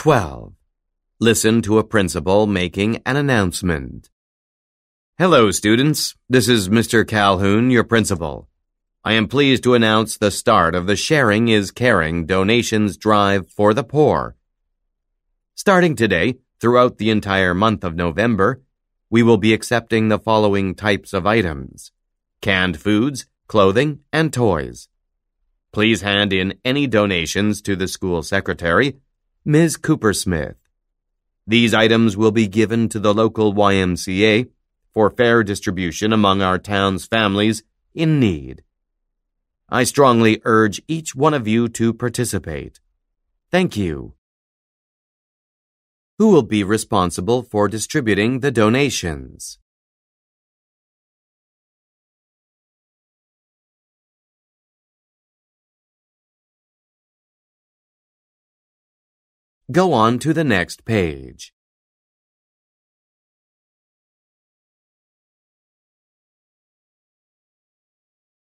12. Listen to a principal making an announcement. Hello, students. This is Mr. Calhoun, your principal. I am pleased to announce the start of the Sharing is Caring donations drive for the poor. Starting today, throughout the entire month of November, we will be accepting the following types of items canned foods, clothing, and toys. Please hand in any donations to the school secretary Ms. Cooper Smith. These items will be given to the local YMCA for fair distribution among our town's families in need. I strongly urge each one of you to participate. Thank you. Who will be responsible for distributing the donations? Go on to the next page.